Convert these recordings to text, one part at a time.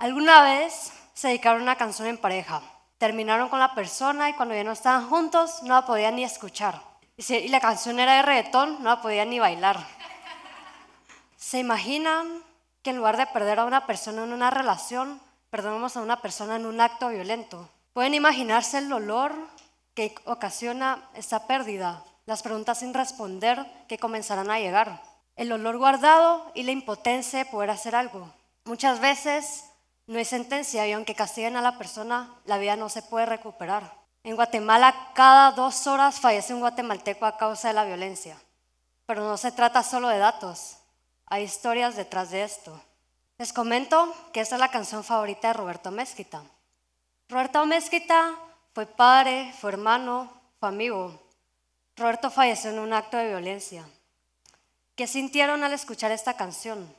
¿Alguna vez se dedicaron a una canción en pareja? Terminaron con la persona y cuando ya no estaban juntos no la podían ni escuchar. Y, la canción era de reggaetón, no la podían ni bailar. ¿Se imaginan que en lugar de perder a una persona en una relación, perdonamos a una persona en un acto violento? ¿Pueden imaginarse el dolor que ocasiona esa pérdida? Las preguntas sin responder que comenzarán a llegar. El dolor guardado y la impotencia de poder hacer algo. Muchas veces no hay sentencia y aunque castiguen a la persona, la vida no se puede recuperar. En Guatemala cada dos horas fallece un guatemalteco a causa de la violencia. Pero no se trata solo de datos, hay historias detrás de esto. Les comento que esta es la canción favorita de Roberto Mezquita. Roberto Mezquita fue padre, fue hermano, fue amigo. Roberto falleció en un acto de violencia. ¿Qué sintieron al escuchar esta canción?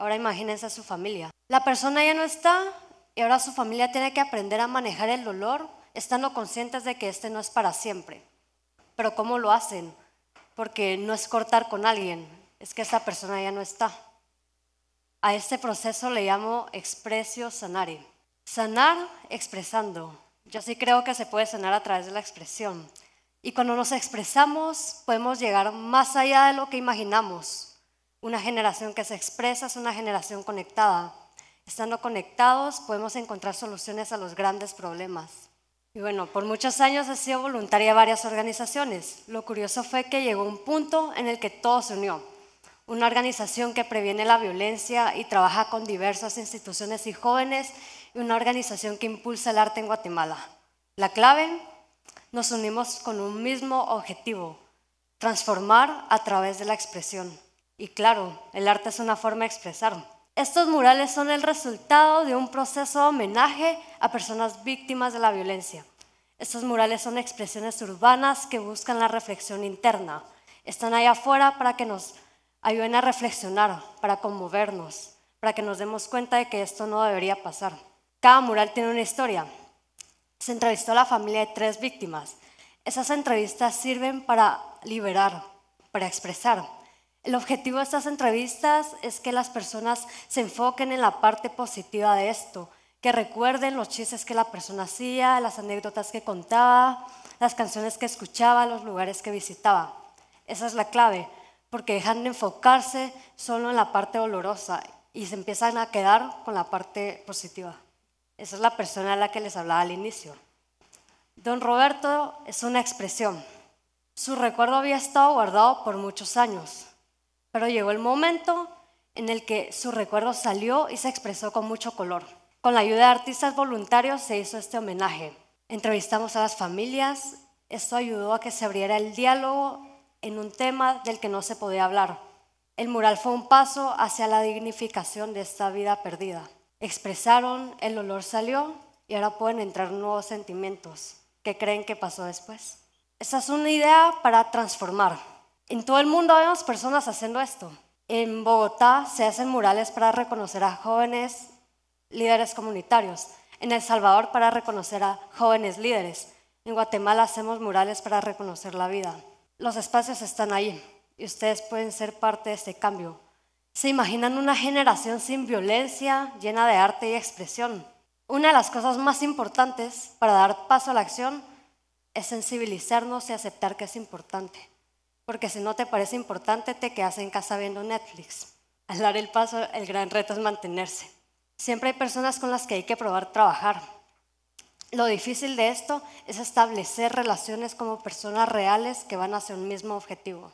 Ahora imagínense a su familia. La persona ya no está y ahora su familia tiene que aprender a manejar el dolor, estando conscientes de que este no es para siempre. Pero ¿cómo lo hacen? Porque no es cortar con alguien, es que esa persona ya no está. A este proceso le llamo expresio sanare. Sanar expresando. Yo sí creo que se puede sanar a través de la expresión. Y cuando nos expresamos podemos llegar más allá de lo que imaginamos. Una generación que se expresa es una generación conectada. Estando conectados podemos encontrar soluciones a los grandes problemas. Y bueno, por muchos años he sido voluntaria de varias organizaciones. Lo curioso fue que llegó un punto en el que todo se unió. Una organización que previene la violencia y trabaja con diversas instituciones y jóvenes y una organización que impulsa el arte en Guatemala. La clave, nos unimos con un mismo objetivo, transformar a través de la expresión. Y claro, el arte es una forma de expresar. Estos murales son el resultado de un proceso de homenaje a personas víctimas de la violencia. Estos murales son expresiones urbanas que buscan la reflexión interna. Están ahí afuera para que nos ayuden a reflexionar, para conmovernos, para que nos demos cuenta de que esto no debería pasar. Cada mural tiene una historia. Se entrevistó a la familia de tres víctimas. Esas entrevistas sirven para liberar, para expresar, el objetivo de estas entrevistas es que las personas se enfoquen en la parte positiva de esto, que recuerden los chistes que la persona hacía, las anécdotas que contaba, las canciones que escuchaba, los lugares que visitaba. Esa es la clave, porque dejan de enfocarse solo en la parte dolorosa y se empiezan a quedar con la parte positiva. Esa es la persona a la que les hablaba al inicio. Don Roberto es una expresión. Su recuerdo había estado guardado por muchos años pero llegó el momento en el que su recuerdo salió y se expresó con mucho color. Con la ayuda de artistas voluntarios se hizo este homenaje. Entrevistamos a las familias, esto ayudó a que se abriera el diálogo en un tema del que no se podía hablar. El mural fue un paso hacia la dignificación de esta vida perdida. Expresaron, el olor salió y ahora pueden entrar nuevos sentimientos. ¿Qué creen que pasó después? Esa es una idea para transformar. En todo el mundo vemos personas haciendo esto. En Bogotá se hacen murales para reconocer a jóvenes líderes comunitarios. En El Salvador para reconocer a jóvenes líderes. En Guatemala hacemos murales para reconocer la vida. Los espacios están ahí y ustedes pueden ser parte de este cambio. ¿Se imaginan una generación sin violencia, llena de arte y expresión? Una de las cosas más importantes para dar paso a la acción es sensibilizarnos y aceptar que es importante porque si no te parece importante te quedas en casa viendo Netflix. Al dar el paso, el gran reto es mantenerse. Siempre hay personas con las que hay que probar trabajar. Lo difícil de esto es establecer relaciones como personas reales que van hacia un mismo objetivo.